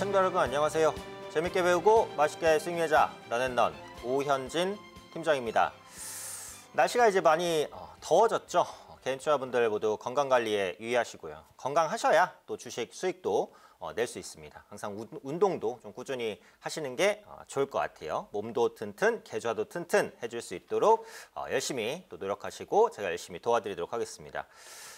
학생들 여러분 안녕하세요. 재밌게 배우고 맛있게 승리하자 런앤런 오현진 팀장입니다. 날씨가 이제 많이 어, 더워졌죠. 개인 투자분들 모두 건강관리에 유의하시고요. 건강하셔야 또 주식 수익도 어, 낼수 있습니다. 항상 운동도 좀 꾸준히 하시는 게 어, 좋을 것 같아요. 몸도 튼튼, 계좌도 튼튼 해줄 수 있도록 어, 열심히 또 노력하시고 제가 열심히 도와드리도록 하겠습니다.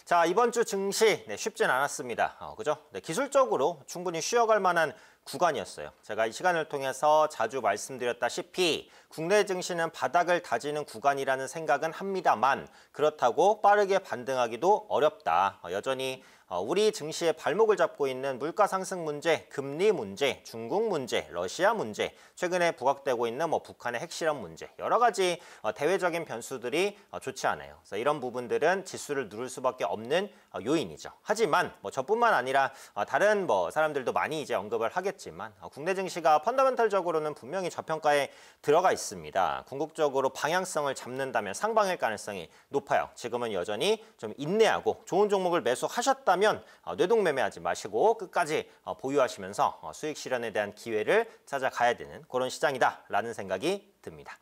자 이번 주 증시 네, 쉽진 않았습니다. 어, 그죠? 네, 기술적으로 충분히 쉬어갈 만한 구간이었어요. 제가 이 시간을 통해서 자주 말씀드렸다시피 국내 증시는 바닥을 다지는 구간이라는 생각은 합니다만 그렇다고 빠르게 반등하기도 어렵다. 어, 여전히 어, 우리 증시의 발목을 잡고 있는 물가 상승 문제, 금리 문제, 중국 문제, 러시아 문제, 최근에 부각되고 있는 뭐 북한의 핵실험 문제, 여러 가지 어, 대외적인 변수들이 어, 좋지 않아요. 그래서 이런 부분들은 지수를 누를 수밖에 없는 요인이죠. 하지만 뭐 저뿐만 아니라 다른 뭐 사람들도 많이 이제 언급을 하겠지만 국내 증시가 펀더멘탈적으로는 분명히 저평가에 들어가 있습니다. 궁극적으로 방향성을 잡는다면 상방일 가능성이 높아요. 지금은 여전히 좀 인내하고 좋은 종목을 매수하셨다면 한면 어, 뇌동매매하지 마시고 끝까지 어, 보유하시면서 어, 수익 실현에 대한 기회를 찾아가야 되는 그런 시장이다라는 생각이 듭니다.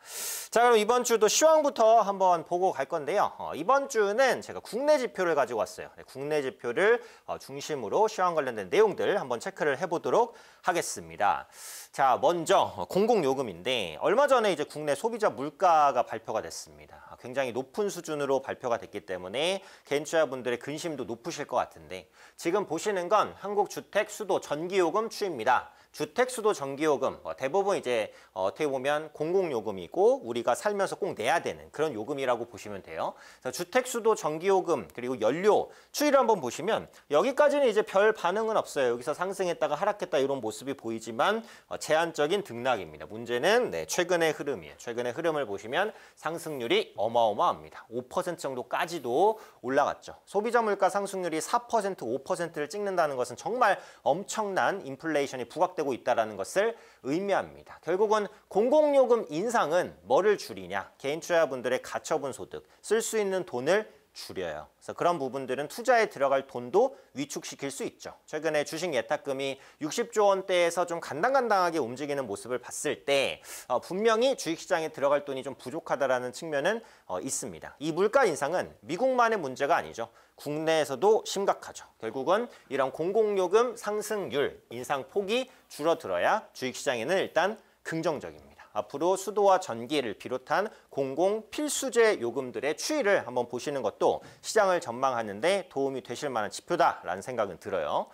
자 그럼 이번 주도 시황부터 한번 보고 갈 건데요. 어, 이번 주는 제가 국내 지표를 가지고 왔어요. 네, 국내 지표를 어, 중심으로 시황 관련된 내용들 한번 체크를 해보도록 하겠습니다. 자 먼저 어, 공공요금인데 얼마 전에 이제 국내 소비자 물가가 발표가 됐습니다. 아, 굉장히 높은 수준으로 발표가 됐기 때문에 개인 투자분들의 근심도 높으실 것 같은데 지금 보시는 건 한국주택 수도 전기요금 추입니다. 주택수도 전기요금 어, 대부분 이제 어, 떻게 보면 공공요금이고 우리가 살면서 꼭 내야 되는 그런 요금이라고 보시면 돼요. 그래서 주택수도 전기요금 그리고 연료 추이를 한번 보시면 여기까지는 이제 별 반응은 없어요. 여기서 상승했다가 하락했다 이런 모습이 보이지만 어, 제한적인 등락입니다. 문제는 네, 최근의 흐름이에요. 최근의 흐름을 보시면 상승률이 어마어마합니다. 5% 정도까지도 올라갔죠. 소비자 물가 상승률이 4% 5%를 찍는다는 것은 정말 엄청난 인플레이션이 부각된 누락되고 있다는 것을 의미합니다. 결국은 공공요금 인상은 뭐를 줄이냐? 개인 투자분들의 가처분 소득, 쓸 수 있는 돈을 줄여요. 그래서 그런 부분들은 투자에 들어갈 돈도 위축시킬 수 있죠. 최근에 주식 예탁금이 60조 원대에서 좀 간당간당하게 움직이는 모습을 봤을 때 어, 분명히 주식시장에 들어갈 돈이 좀 부족하다라는 측면은 어, 있습니다. 이 물가 인상은 미국만의 문제가 아니죠. 국내에서도 심각하죠. 결국은 이런 공공요금 상승률 인상폭이 줄어들어야 주식시장에는 일단 긍정적입니다. 앞으로 수도와 전기를 비롯한 공공 필수제 요금들의 추이를 한번 보시는 것도 시장을 전망하는데 도움이 되실 만한 지표다라는 생각은 들어요.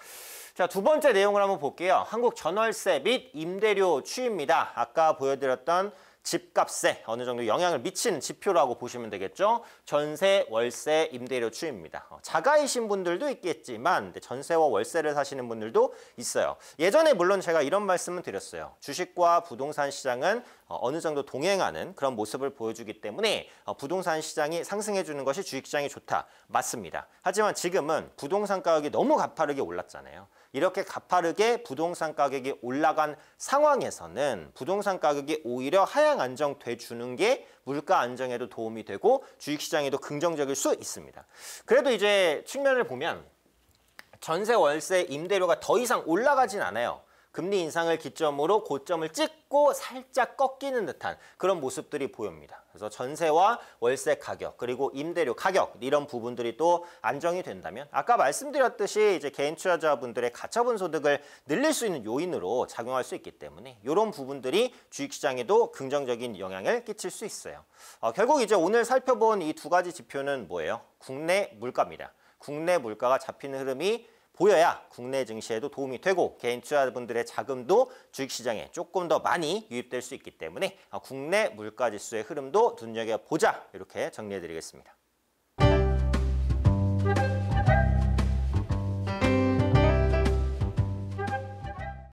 자, 두 번째 내용을 한번 볼게요. 한국 전월세 및 임대료 추입니다. 아까 보여드렸던 집값에 어느 정도 영향을 미치는 지표라고 보시면 되겠죠. 전세, 월세, 임대료 추입니다. 어, 자가이신 분들도 있겠지만 전세와 월세를 사시는 분들도 있어요. 예전에 물론 제가 이런 말씀을 드렸어요. 주식과 부동산 시장은 어, 어느 정도 동행하는 그런 모습을 보여주기 때문에 어, 부동산 시장이 상승해주는 것이 주식시장이 좋다. 맞습니다. 하지만 지금은 부동산 가격이 너무 가파르게 올랐잖아요. 이렇게 가파르게 부동산 가격이 올라간 상황에서는 부동산 가격이 오히려 하향 안정돼 주는 게 물가 안정에도 도움이 되고 주식시장에도 긍정적일 수 있습니다. 그래도 이제 측면을 보면 전세, 월세, 임대료가 더 이상 올라가진 않아요. 금리 인상을 기점으로 고점을 찍고 살짝 꺾이는 듯한 그런 모습들이 보입니다. 그래서 전세와 월세 가격 그리고 임대료 가격 이런 부분들이 또 안정이 된다면 아까 말씀드렸듯이 이제 개인 투자자분들의 가처분 소득을 늘릴 수 있는 요인으로 작용할 수 있기 때문에 이런 부분들이 주식시장에도 긍정적인 영향을 끼칠 수 있어요. 어, 결국 이제 오늘 살펴본 이 두 가지 지표는 뭐예요? 국내 물가입니다. 국내 물가가 잡히는 흐름이 보여야 국내 증시에도 도움이 되고 개인 투자자분들의 자금도 주식시장에 조금 더 많이 유입될 수 있기 때문에 국내 물가지수의 흐름도 눈여겨보자 이렇게 정리해드리겠습니다.